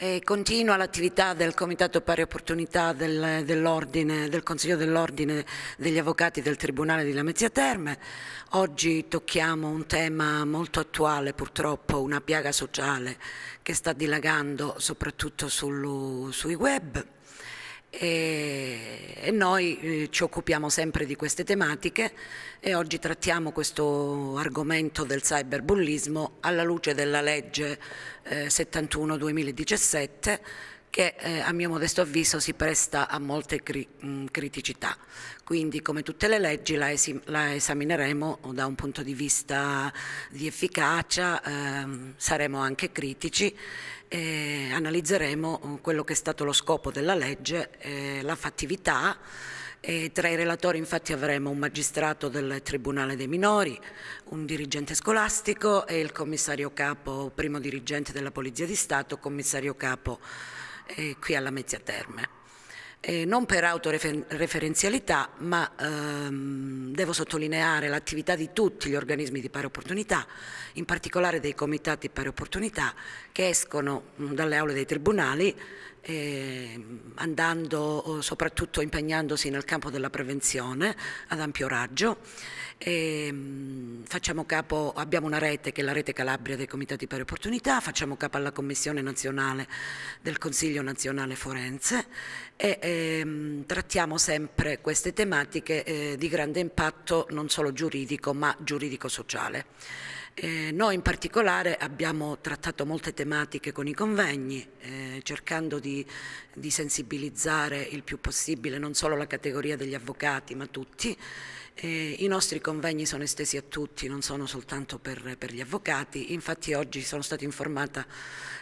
E continua l'attività del Comitato Pari Opportunità del, del Consiglio dell'Ordine degli Avvocati del Tribunale di Lamezia Terme. Oggi tocchiamo un tema molto attuale, purtroppo una piaga sociale che sta dilagando soprattutto sul, sui web e, e noi eh, ci occupiamo sempre di queste tematiche e oggi trattiamo questo argomento del cyberbullismo alla luce della legge eh, 71-2017 che eh, a mio modesto avviso si presta a molte cri mh, mm, criticità. Quindi come tutte le leggi la, la, esamineremo da un punto di vista di efficacia, ehm, saremo anche critici e analizzeremo mm, quello che è stato lo scopo della legge, eh, la fattività. E tra i relatori infatti avremo un magistrato del Tribunale dei Minori, un dirigente scolastico e il commissario capo, primo dirigente della Polizia di Stato, commissario capo eh, qui alla Mezzia Terme. Eh, non per autoreferenzialità, ma ehm, devo sottolineare l'attività di tutti gli organismi di pari opportunità, in particolare dei comitati pari opportunità che escono mm, dalle aule dei tribunali eh, andando soprattutto impegnandosi nel campo della prevenzione ad ampio raggio. E, ehm, mh, capo, abbiamo una rete che è la rete Calabria dei comitati pari opportunità, facciamo capo alla Commissione nazionale del Consiglio nazionale forense e, ehm, trattiamo sempre queste tematiche eh, di grande impatto non solo giuridico ma giuridico-sociale. Eh, noi in particolare abbiamo trattato molte tematiche con i convegni, eh, cercando di, di, sensibilizzare il più possibile non solo la categoria degli avvocati, ma tutti. Eh, I nostri convegni sono estesi a tutti, non sono soltanto per, per gli avvocati. Infatti oggi sono stata informata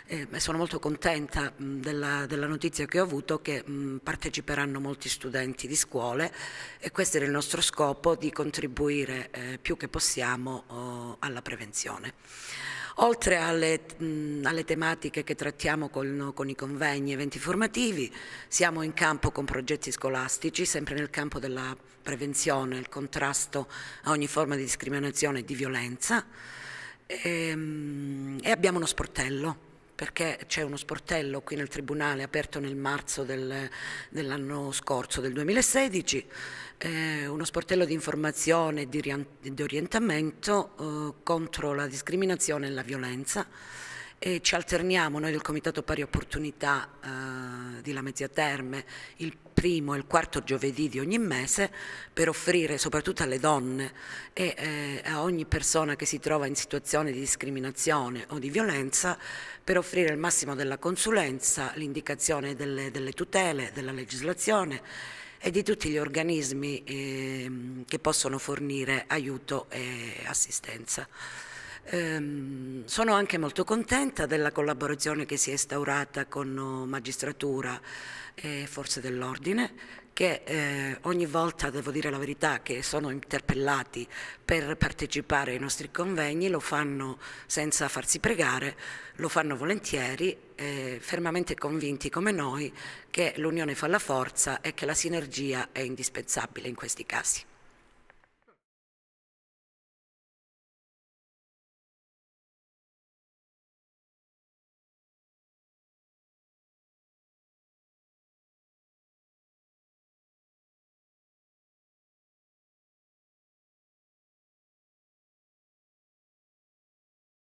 eh, e sono molto contenta mh, della, della, notizia che ho avuto che mh, parteciperanno molti studenti di scuole e questo era il nostro scopo di contribuire eh, più che possiamo oh, alla prevenzione prevenzione. Oltre alle, mh, alle, tematiche che trattiamo con, con i convegni e eventi formativi, siamo in campo con progetti scolastici, sempre nel campo della prevenzione, il contrasto a ogni forma di discriminazione e di violenza, e, ehm, mh, e abbiamo uno sportello perché c'è uno sportello qui nel Tribunale aperto nel marzo del, dell'anno scorso, del 2016, eh, uno sportello di informazione e di, di orientamento eh, contro la discriminazione e la violenza e ci alterniamo noi del Comitato Pari Opportunità eh, di Lamezia Terme il primo e il quarto giovedì di ogni mese per offrire soprattutto alle donne e eh, a ogni persona che si trova in situazione di discriminazione o di violenza per offrire il massimo della consulenza, l'indicazione delle, delle tutele, della legislazione e di tutti gli organismi eh, che possono fornire aiuto e assistenza. Ehm, sono anche molto contenta della collaborazione che si è instaurata con oh, magistratura e forze dell'ordine che eh, ogni volta, devo dire la verità, che sono interpellati per partecipare ai nostri convegni, lo fanno senza farsi pregare, lo fanno volentieri, eh, fermamente convinti come noi che l'unione fa la forza e che la sinergia è indispensabile in questi casi.